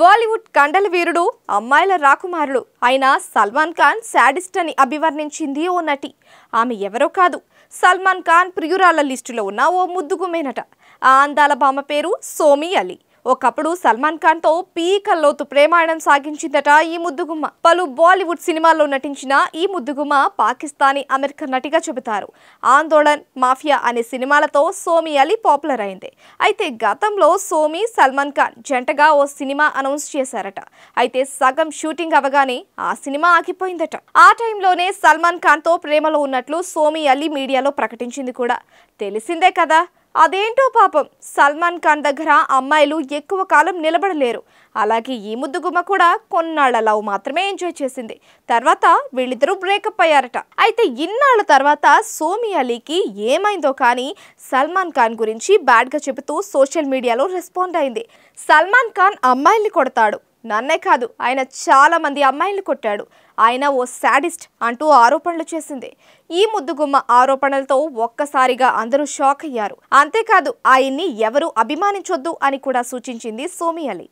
బాలీవుడ్ కండల వీరుడు అమ్మాయిల రాకుమారుడు అయిన సల్మాన్ ఖాన్ శాడిస్ట్ అని అభివర్ణించింది ఓ నటి ఆమె ఎవరో కాదు సల్మాన్ ఖాన్ ప్రియురాల లిస్టులో ఉన్న ఓ ముద్దుగుమేనట ఆ అందాల భామ పేరు సోమి అలీ ఒకప్పుడు సల్మాన్ ఖాన్ తో పీకల్లోతు ప్రేమాయణం సాగించిందట ఈ ముద్దుగుమ్మ పలు బాలీవుడ్ సినిమాల్లో నటించిన ఈ ముద్దుగుమ్మ పాకిస్తానీ అమెరికన్ నటిగా చెబుతారు ఆందోళన్ మాఫియా అనే సినిమాలతో సోమి అలీ పాపులర్ అయింది అయితే గతంలో సోమి సల్మాన్ ఖాన్ జంటగా ఓ సినిమా అనౌన్స్ చేశారట అయితే సగం షూటింగ్ అవగానే ఆ సినిమా ఆగిపోయిందట ఆ టైంలోనే సల్మాన్ ఖాన్ తో ప్రేమలో ఉన్నట్లు సోమి అలీ మీడియాలో ప్రకటించింది కూడా తెలిసిందే కదా అదేంటో పాపం సల్మాన్ ఖాన్ దగ్గర అమ్మాయిలు ఎక్కువ కాలం నిలబడలేరు అలాగే ఈ ముద్దుగుమ్మ కూడా కొన్నాళ్ల లవ్ మాత్రమే ఎంజాయ్ చేసింది తర్వాత వీళ్ళిద్దరూ బ్రేకప్ అయ్యారట అయితే ఇన్నాళ్ళ తర్వాత సోమి అలీకి ఏమైందో కానీ సల్మాన్ ఖాన్ గురించి బ్యాడ్గా చెబుతూ సోషల్ మీడియాలో రెస్పాండ్ అయింది సల్మాన్ ఖాన్ అమ్మాయిల్ని కొడతాడు నన్నే కాదు ఆయన చాలా మంది అమ్మాయిలు కొట్టాడు ఆయన ఓ శాడిస్ట్ అంటూ ఆరోపణలు చేసింది ఈ ముద్దుగుమ్మ ఆరోపణలతో ఒక్కసారిగా అందరూ షాక్ అయ్యారు అంతేకాదు ఆయన్ని ఎవరూ అభిమానించొద్దు అని కూడా సూచించింది సోమి అలీ